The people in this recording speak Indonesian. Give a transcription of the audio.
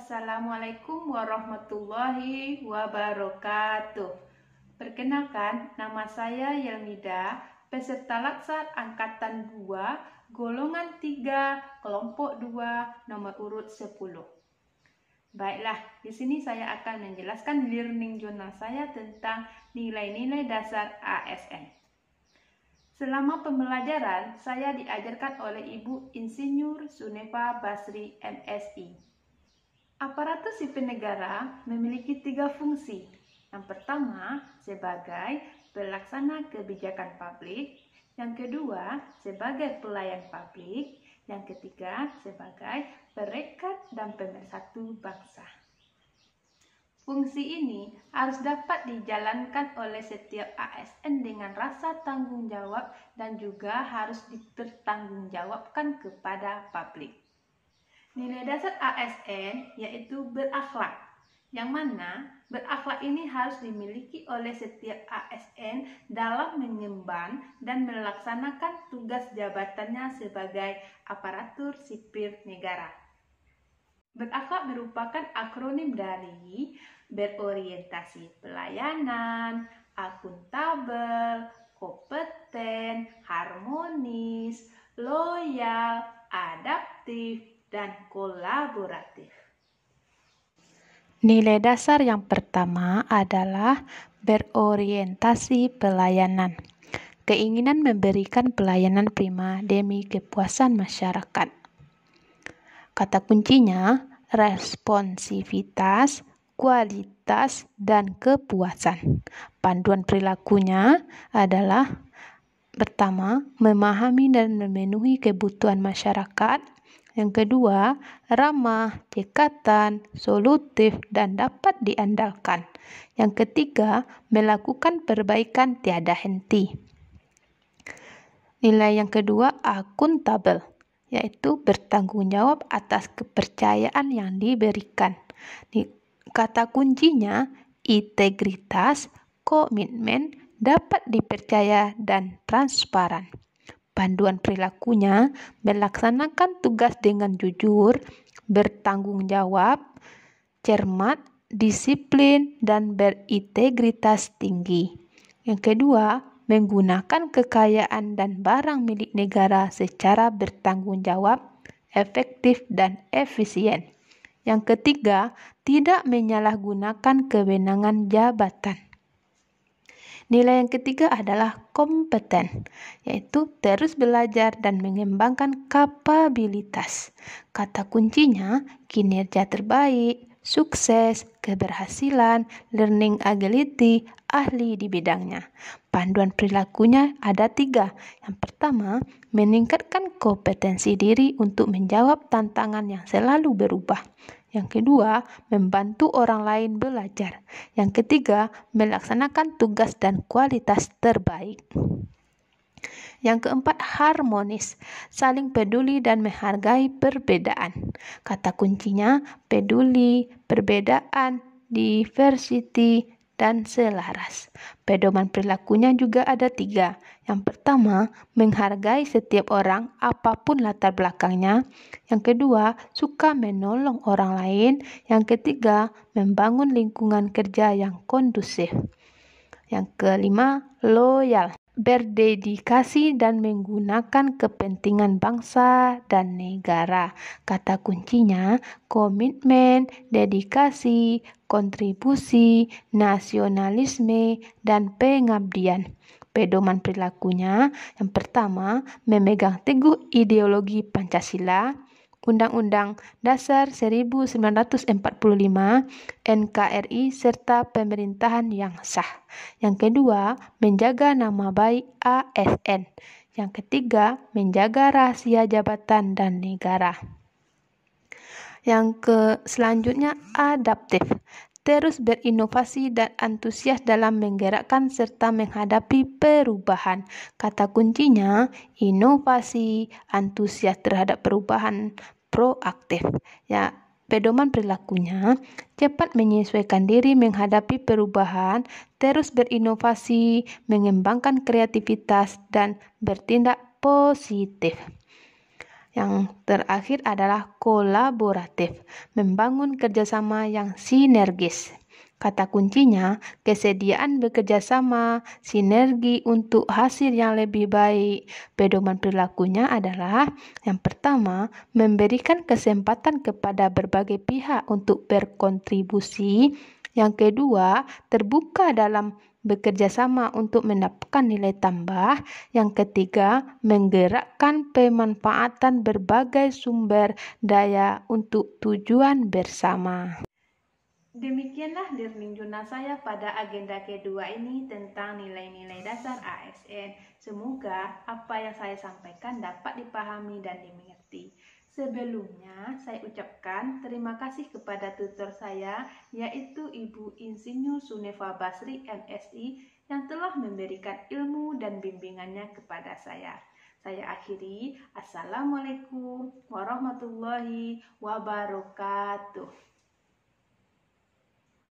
Assalamualaikum warahmatullahi wabarakatuh. Perkenalkan, nama saya Yelmida, peserta Laksat Angkatan 2, Golongan 3, Kelompok 2, nomor urut 10. Baiklah, di sini saya akan menjelaskan learning journal saya tentang nilai-nilai dasar ASN. Selama pembelajaran, saya diajarkan oleh Ibu Insinyur Suneva Basri, MSI Aparatur sipil negara memiliki tiga fungsi. Yang pertama, sebagai pelaksana kebijakan publik. Yang kedua, sebagai pelayan publik. Yang ketiga, sebagai perekat dan pemersatu bangsa. Fungsi ini harus dapat dijalankan oleh setiap ASN dengan rasa tanggung jawab dan juga harus dipertanggungjawabkan kepada publik. Nilai dasar ASN yaitu berakhlak, yang mana berakhlak ini harus dimiliki oleh setiap ASN dalam mengemban dan melaksanakan tugas jabatannya sebagai aparatur sipil negara. Berakhlak merupakan akronim dari berorientasi pelayanan, akuntabel, kompeten, harmonis, loyal, adaptif, dan kolaboratif. Nilai dasar yang pertama adalah berorientasi pelayanan. Keinginan memberikan pelayanan prima demi kepuasan masyarakat. Kata kuncinya responsivitas, kualitas, dan kepuasan. Panduan perilakunya adalah pertama, memahami dan memenuhi kebutuhan masyarakat. Yang kedua, ramah, cekatan, solutif, dan dapat diandalkan. Yang ketiga, melakukan perbaikan tiada henti. Nilai yang kedua, akuntabel, yaitu bertanggung jawab atas kepercayaan yang diberikan. Kata kuncinya, integritas, komitmen, dapat dipercaya, dan transparan panduan perilakunya, melaksanakan tugas dengan jujur, bertanggung jawab, cermat, disiplin, dan berintegritas tinggi. Yang kedua, menggunakan kekayaan dan barang milik negara secara bertanggung jawab, efektif, dan efisien. Yang ketiga, tidak menyalahgunakan kewenangan jabatan. Nilai yang ketiga adalah kompeten, yaitu terus belajar dan mengembangkan kapabilitas. Kata kuncinya kinerja terbaik, sukses, keberhasilan, learning agility, ahli di bidangnya. Panduan perilakunya ada tiga. Yang pertama, meningkatkan kompetensi diri untuk menjawab tantangan yang selalu berubah. Yang kedua, membantu orang lain belajar. Yang ketiga, melaksanakan tugas dan kualitas terbaik. Yang keempat, harmonis, saling peduli dan menghargai perbedaan. Kata kuncinya peduli, perbedaan, diversity, dan selaras. Pedoman perilakunya juga ada tiga. Yang pertama, menghargai setiap orang apapun latar belakangnya. Yang kedua, suka menolong orang lain. Yang ketiga, membangun lingkungan kerja yang kondusif. Yang kelima, loyal berdedikasi dan menggunakan kepentingan bangsa dan negara. Kata kuncinya komitmen, dedikasi, kontribusi, nasionalisme, dan pengabdian. Pedoman perilakunya yang pertama memegang teguh ideologi Pancasila Undang-Undang Dasar 1945 NKRI serta pemerintahan yang sah. Yang kedua, menjaga nama baik ASN. Yang ketiga, menjaga rahasia jabatan dan negara. Yang ke selanjutnya adaptif terus berinovasi dan antusias dalam menggerakkan serta menghadapi perubahan. Kata kuncinya, inovasi, antusias terhadap perubahan, proaktif. Ya, pedoman perilakunya, cepat menyesuaikan diri menghadapi perubahan, terus berinovasi, mengembangkan kreativitas, dan bertindak positif. Yang terakhir adalah kolaboratif, membangun kerjasama yang sinergis. Kata kuncinya, kesediaan bekerja sama, sinergi untuk hasil yang lebih baik. Pedoman perilakunya adalah yang pertama, memberikan kesempatan kepada berbagai pihak untuk berkontribusi. Yang kedua, terbuka dalam bekerja sama untuk mendapatkan nilai tambah. Yang ketiga, menggerakkan pemanfaatan berbagai sumber daya untuk tujuan bersama. Demikianlah learning jurnal saya pada agenda kedua ini tentang nilai-nilai dasar ASN. Semoga apa yang saya sampaikan dapat dipahami dan dimengerti. Sebelumnya, saya ucapkan terima kasih kepada tutor saya, yaitu Ibu Insinyur Suneva Basri, MSI, yang telah memberikan ilmu dan bimbingannya kepada saya. Saya akhiri, Assalamualaikum warahmatullahi wabarakatuh.